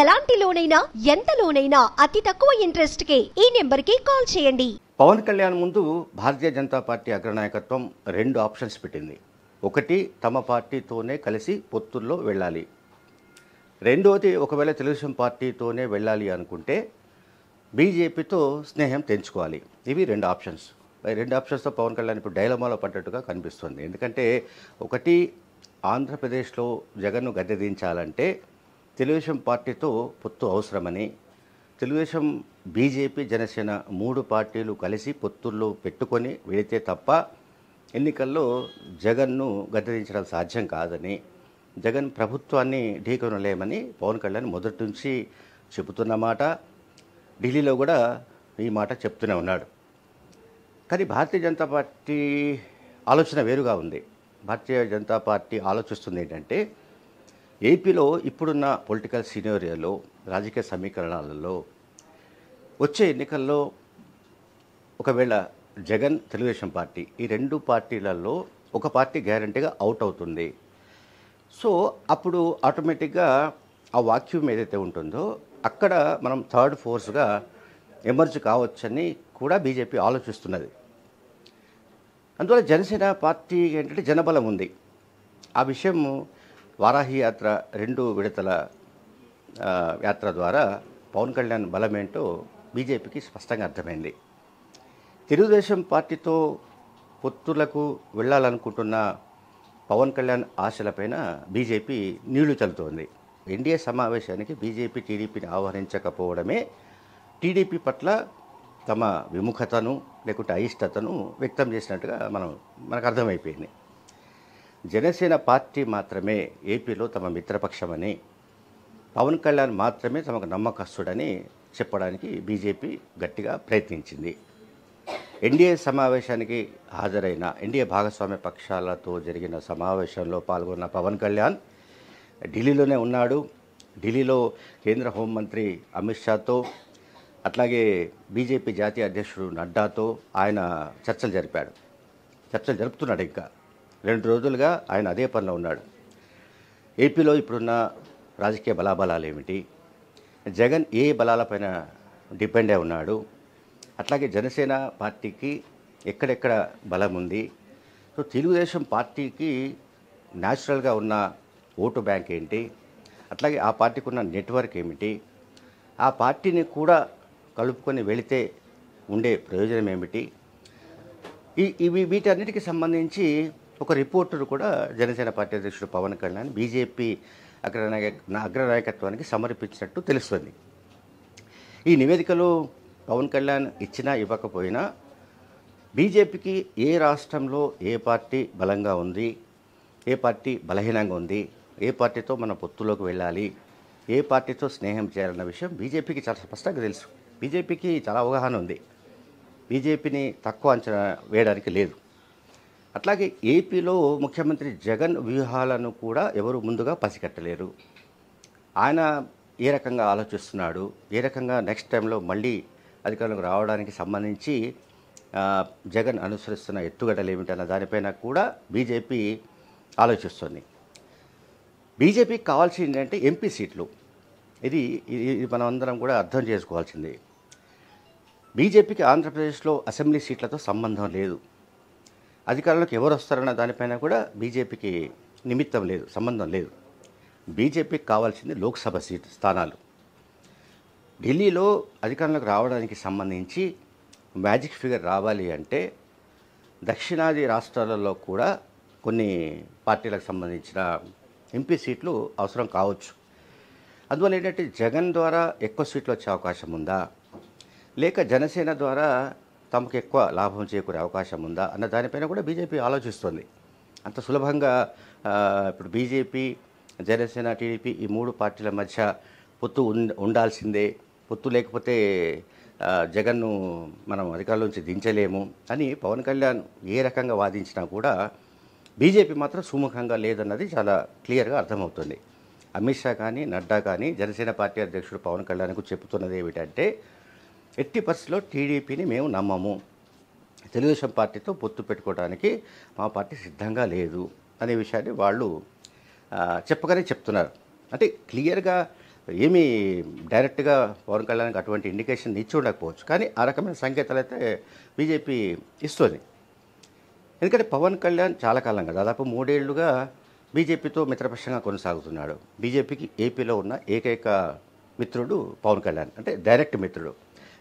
ఎలాంటి లోనైనా ఎంత లోనైనా అతి తక్కువ ఇంట్రెస్ట్ కి ఈ నెంబర్ కి కాల్ చేయండి పవన్ కళ్యాణ్ ముందు భారతీయ జనతా పార్టీ అగ్రనాయకత్వం రెండు ఆప్షన్స్ పెట్టింది ఒకటి తమ పార్టీతోనే కలిసి పొత్తుల్లో వెళ్ళాలి రెండవది ఒకవేళ తెలుగుదేశం పార్టీతోనే వెళ్ళాలి అనుకుంటే బీజేపీతో స్నేహం తెంచుకోవాలి ఇవి రెండు ఆప్షన్స్ రెండు ఆప్షన్స్తో పవన్ కళ్యాణ్ ఇప్పుడు డైలమాలో పడ్డట్టుగా కనిపిస్తుంది ఎందుకంటే ఒకటి ఆంధ్రప్రదేశ్లో జగన్ను గద్దె దించాలంటే తెలుగుదేశం పార్టీతో పొత్తు అవసరమని తెలుగుదేశం బీజేపీ జనసేన మూడు పార్టీలు కలిసి పొత్తుల్లో పెట్టుకొని వెళితే తప్ప ఎన్నికల్లో జగన్ను గద్దరించడం సాధ్యం కాదని జగన్ ప్రభుత్వాన్ని ఢీకొనలేమని పవన్ కళ్యాణ్ మొదటి నుంచి చెబుతున్న మాట ఢిల్లీలో కూడా ఈ మాట చెప్తూనే ఉన్నాడు కానీ భారతీయ జనతా పార్టీ ఆలోచన వేరుగా ఉంది భారతీయ జనతా పార్టీ ఆలోచిస్తుంది ఏంటంటే ఏపీలో ఇప్పుడున్న పొలిటికల్ సీనియోరియాలో రాజకీయ సమీకరణాలలో వచ్చే ఎన్నికల్లో ఒకవేళ జగన్ తెలుగుదేశం పార్టీ ఈ రెండు పార్టీలలో ఒక పార్టీ గ్యారంటీగా అవుట్ అవుతుంది సో అప్పుడు ఆటోమేటిక్గా ఆ వాక్యూమ్ ఏదైతే ఉంటుందో అక్కడ మనం థర్డ్ ఫోర్స్గా ఎమర్జ్ కావచ్చని కూడా బీజేపీ ఆలోచిస్తున్నది అందువల్ల జనసేన పార్టీ ఏంటంటే జనబలం ఉంది ఆ విషయం వారాహి యాత్ర రెండు విడతల యాత్ర ద్వారా పవన్ కళ్యాణ్ బలమేంటో బీజేపీకి స్పష్టంగా అర్థమైంది తెలుగుదేశం పార్టీతో పొత్తులకు వెళ్ళాలనుకుంటున్న పవన్ కళ్యాణ్ ఆశలపైన బీజేపీ నీళ్లు చల్లుతోంది ఎన్డీఏ సమావేశానికి బీజేపీ టీడీపీని ఆహ్వానించకపోవడమే టీడీపీ పట్ల తమ విముఖతను లేకుంటే అయిష్టతను వ్యక్తం చేసినట్టుగా మనం మనకు అర్థమైపోయింది జనసేన పార్టీ మాత్రమే ఏపీలో తమ మిత్రపక్షమని పవన్ కళ్యాణ్ మాత్రమే తమకు నమ్మకస్తుడని చెప్పడానికి బీజేపీ గట్టిగా ప్రయత్నించింది ఎన్డీఏ సమావేశానికి హాజరైన ఎన్డీఏ భాగస్వామ్య పక్షాలతో జరిగిన సమావేశంలో పాల్గొన్న పవన్ కళ్యాణ్ ఢిల్లీలోనే ఉన్నాడు ఢిల్లీలో కేంద్ర హోంమంత్రి అమిత్ షాతో అట్లాగే బీజేపీ జాతీయ అధ్యక్షుడు నడ్డాతో ఆయన చర్చలు జరిపాడు చర్చలు జరుపుతున్నాడు ఇంకా రెండు రోజులుగా ఆయన అదే పనిలో ఉన్నాడు ఏపీలో ఇప్పుడున్న రాజకీయ బలాబలాలు ఏమిటి జగన్ ఏ బలాలపైన డిపెండ్ అయి ఉన్నాడు అట్లాగే జనసేన పార్టీకి ఎక్కడెక్కడ బలం ఉంది సో తెలుగుదేశం పార్టీకి న్యాచురల్గా ఉన్న ఓటు బ్యాంక్ ఏంటి అట్లాగే ఆ పార్టీకి ఉన్న నెట్వర్క్ ఏమిటి ఆ పార్టీని కూడా కలుపుకొని వెళితే ఉండే ప్రయోజనం ఏమిటి ఈ వీటన్నిటికి సంబంధించి ఒక రిపోర్టర్ కూడా జనసేన పార్టీ అధ్యక్షుడు పవన్ కళ్యాణ్ బీజేపీ అగ్రనాయ అగ్రనాయకత్వానికి సమర్పించినట్టు తెలుస్తుంది ఈ నివేదికలో పవన్ కళ్యాణ్ ఇచ్చినా ఇవ్వకపోయినా బీజేపీకి ఏ రాష్ట్రంలో ఏ పార్టీ బలంగా ఉంది ఏ పార్టీ బలహీనంగా ఉంది ఏ పార్టీతో మన పొత్తులోకి వెళ్ళాలి ఏ పార్టీతో స్నేహం చేయాలన్న విషయం బీజేపీకి చాలా స్పష్టంగా తెలుసు బీజేపీకి చాలా అవగాహన ఉంది బీజేపీని తక్కువ అంచనా వేయడానికి లేదు అట్లాగే ఏపీలో ముఖ్యమంత్రి జగన్ వ్యూహాలను కూడా ఎవరు ముందుగా పసిగట్టలేరు ఆయన ఏ రకంగా ఆలోచిస్తున్నాడు ఏ రకంగా నెక్స్ట్ టైంలో మళ్ళీ అధికారంలోకి రావడానికి సంబంధించి జగన్ అనుసరిస్తున్న ఎత్తుగడలు ఏమిటన్న దానిపైన కూడా బీజేపీ ఆలోచిస్తుంది బీజేపీకి కావాల్సింది ఏంటంటే ఎంపీ సీట్లు ఇది ఇది మనమందరం కూడా అర్థం చేసుకోవాల్సింది బీజేపీకి ఆంధ్రప్రదేశ్లో అసెంబ్లీ సీట్లతో సంబంధం లేదు అధికారంలోకి ఎవరు వస్తారన్న దానిపైన కూడా బీజేపీకి నిమిత్తం లేదు సంబంధం లేదు బీజేపీకి కావాల్సింది లోక్సభ సీట్ స్థానాలు ఢిల్లీలో అధికారంలోకి రావడానికి సంబంధించి మ్యాజిక్ ఫిగర్ రావాలి అంటే దక్షిణాది రాష్ట్రాలలో కూడా కొన్ని పార్టీలకు సంబంధించిన ఎంపీ సీట్లు అవసరం కావచ్చు అందువల్ల ఏంటంటే జగన్ ద్వారా ఎక్కువ సీట్లు వచ్చే అవకాశం ఉందా లేక జనసేన ద్వారా తమకు ఎక్కువ లాభం చేకూరే అవకాశం ఉందా అన్న దానిపైన కూడా బీజేపీ ఆలోచిస్తుంది అంత సులభంగా ఇప్పుడు బీజేపీ జనసేన టీడీపీ ఈ మూడు పార్టీల మధ్య పొత్తు ఉండాల్సిందే పొత్తు లేకపోతే జగన్ను మనం అధికారంలోంచి దించలేము అని పవన్ కళ్యాణ్ ఏ రకంగా వాదించినా కూడా బీజేపీ మాత్రం సుముఖంగా లేదన్నది చాలా క్లియర్గా అర్థమవుతుంది అమిత్ షా కానీ నడ్డా కానీ జనసేన పార్టీ అధ్యక్షుడు పవన్ కళ్యాణ్కు చెబుతున్నది ఏమిటంటే ఎట్టి పరిస్థితిలో టీడీపీని మేము నమ్మము తెలుగుదేశం పార్టీతో పొత్తు పెట్టుకోవడానికి మా పార్టీ సిద్ధంగా లేదు అనే విషయాన్ని వాళ్ళు చెప్పగానే చెప్తున్నారు అంటే క్లియర్గా ఏమీ డైరెక్ట్గా పవన్ కళ్యాణ్కి అటువంటి ఇండికేషన్ ఇచ్చి ఉండకపోవచ్చు కానీ ఆ రకమైన సంకేతాలు అయితే బీజేపీ ఇస్తుంది ఎందుకంటే పవన్ కళ్యాణ్ చాలా కాలంగా దాదాపు మూడేళ్లుగా బీజేపీతో మిత్రపక్షంగా కొనసాగుతున్నాడు బీజేపీకి ఏపీలో ఉన్న ఏకైక మిత్రుడు పవన్ కళ్యాణ్ అంటే డైరెక్ట్ మిత్రుడు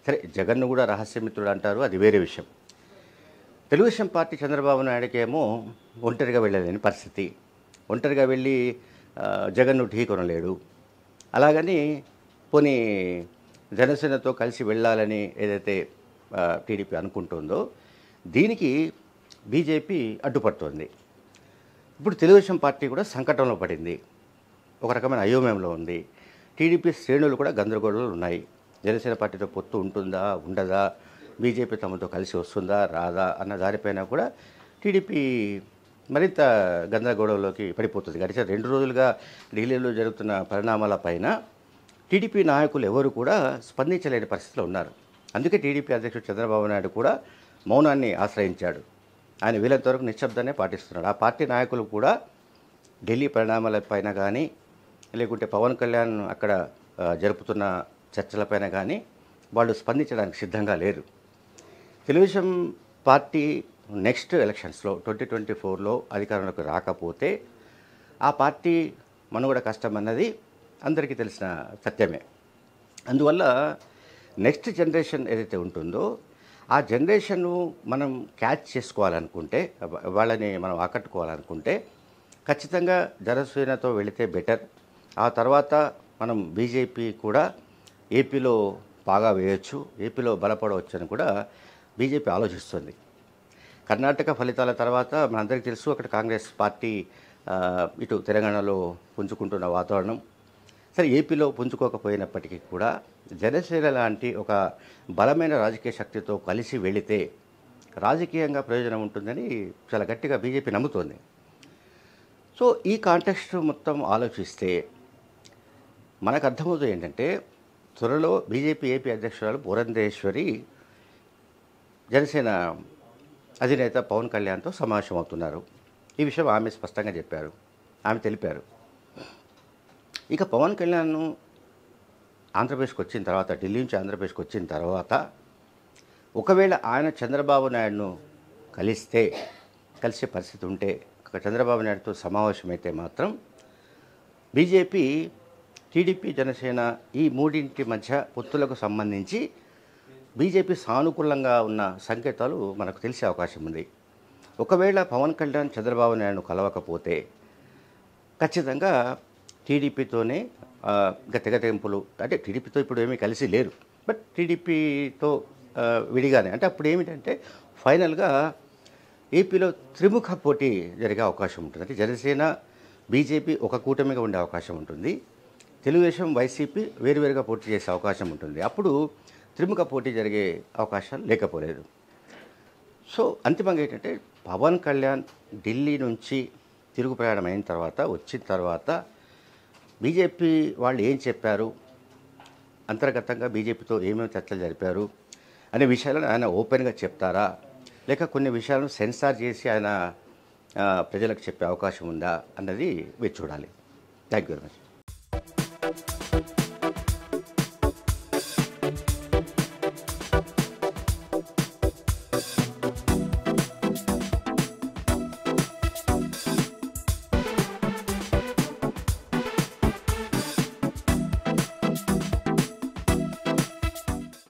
సరే జగన్ను కూడా రహస్యమిత్రుడు అంటారు అది వేరే విషయం తెలుగుదేశం పార్టీ చంద్రబాబు నాయుడికేమో ఒంటరిగా వెళ్ళలేని పరిస్థితి ఒంటరిగా వెళ్ళి జగన్ను ఢీ కొనలేడు అలాగని పోనీ జనసేనతో కలిసి వెళ్ళాలని ఏదైతే టీడీపీ అనుకుంటుందో దీనికి బీజేపీ అడ్డుపడుతోంది ఇప్పుడు తెలుగుదేశం పార్టీ కూడా సంకటంలో పడింది ఒక రకమైన అయోమయంలో ఉంది టీడీపీ శ్రేణులు కూడా గందరగోళంలో ఉన్నాయి జనసేన పార్టీతో పొత్తు ఉంటుందా ఉండదా బీజేపీ తమతో కలిసి వస్తుందా రాదా అన్న దారిపైన కూడా టీడీపీ మరింత గందరగోళంలోకి పడిపోతుంది గడిచిన రెండు రోజులుగా ఢిల్లీలో జరుగుతున్న పరిణామాలపైన టీడీపీ నాయకులు ఎవరు కూడా స్పందించలేని పరిస్థితిలో ఉన్నారు అందుకే టీడీపీ అధ్యక్షుడు చంద్రబాబు నాయుడు కూడా మౌనాన్ని ఆశ్రయించాడు ఆయన వీలంత వరకు నిశ్శబ్దాన్ని పాటిస్తున్నాడు ఆ పార్టీ నాయకులు కూడా ఢిల్లీ పైన కానీ లేకుంటే పవన్ కళ్యాణ్ అక్కడ జరుపుతున్న చర్చలపైన కానీ వాళ్ళు స్పందించడానికి సిద్ధంగా లేరు తెలుగుదేశం పార్టీ నెక్స్ట్ ఎలక్షన్స్లో ట్వంటీ ట్వంటీ ఫోర్లో అధికారంలోకి రాకపోతే ఆ పార్టీ మనుగడ కష్టం అన్నది అందరికీ తెలిసిన సత్యమే అందువల్ల నెక్స్ట్ జనరేషన్ ఏదైతే ఉంటుందో ఆ జనరేషన్ను మనం క్యాచ్ చేసుకోవాలనుకుంటే వాళ్ళని మనం ఆకట్టుకోవాలనుకుంటే ఖచ్చితంగా జనసేనతో వెళితే బెటర్ ఆ తర్వాత మనం బీజేపీ కూడా ఏపీలో బాగా వేయొచ్చు ఏపీలో బలపడవచ్చు అని కూడా బీజేపీ ఆలోచిస్తుంది కర్ణాటక ఫలితాల తర్వాత మనందరికీ తెలుసు అక్కడ కాంగ్రెస్ పార్టీ ఇటు తెలంగాణలో పుంజుకుంటున్న వాతావరణం సరే ఏపీలో పుంజుకోకపోయినప్పటికీ కూడా జనసేన లాంటి ఒక బలమైన రాజకీయ శక్తితో కలిసి వెళితే రాజకీయంగా ప్రయోజనం ఉంటుందని చాలా గట్టిగా బీజేపీ నమ్ముతోంది సో ఈ కాంటెక్స్ట్ మొత్తం ఆలోచిస్తే మనకు అర్థమవుతుంది ఏంటంటే త్వరలో బీజేపీ ఏపీ అధ్యక్షురాలు పురంధేశ్వరి జనసేన అధినేత పవన్ కళ్యాణ్తో సమావేశం అవుతున్నారు ఈ విషయం ఆమె స్పష్టంగా చెప్పారు ఆమె తెలిపారు ఇక పవన్ కళ్యాణ్ ఆంధ్రప్రదేశ్కి వచ్చిన తర్వాత ఢిల్లీ నుంచి ఆంధ్రప్రదేశ్కి వచ్చిన తర్వాత ఒకవేళ ఆయన చంద్రబాబు నాయుడును కలిస్తే కలిసే పరిస్థితి ఉంటే చంద్రబాబు నాయుడుతో సమావేశమైతే మాత్రం బీజేపీ టీడీపీ జనసేన ఈ మూడింటి మధ్య పొత్తులకు సంబంధించి బీజేపీ సానుకూలంగా ఉన్న సంకేతాలు మనకు తెలిసే అవకాశం ఉంది ఒకవేళ పవన్ కళ్యాణ్ చంద్రబాబు నాయుడు కలవకపోతే ఖచ్చితంగా టీడీపీతోనే గతగతింపులు అంటే టీడీపీతో ఇప్పుడు ఏమీ కలిసి లేరు బట్ టీడీపీతో విడిగానే అంటే అప్పుడు ఏమిటంటే ఫైనల్గా ఏపీలో త్రిముఖ పోటీ జరిగే అవకాశం ఉంటుంది అంటే జనసేన బీజేపీ ఒక కూటమిగా ఉండే అవకాశం ఉంటుంది తెలుగుదేశం వైసీపీ వేరువేరుగా పోటీ చేసే అవకాశం ఉంటుంది అప్పుడు త్రిముఖ పోటీ జరిగే అవకాశాలు లేకపోలేదు సో అంతిమంగా ఏంటంటే పవన్ కళ్యాణ్ ఢిల్లీ నుంచి తిరుగు ప్రయాణం అయిన తర్వాత వచ్చిన తర్వాత బీజేపీ వాళ్ళు ఏం చెప్పారు అంతర్గతంగా బీజేపీతో ఏమేమి చర్చలు జరిపారు అనే విషయాలను ఆయన ఓపెన్గా చెప్తారా లేక కొన్ని విషయాలను సెన్సార్ చేసి ఆయన ప్రజలకు చెప్పే అవకాశం ఉందా అన్నది మీరు చూడాలి థ్యాంక్ యూ వెరీ మచ్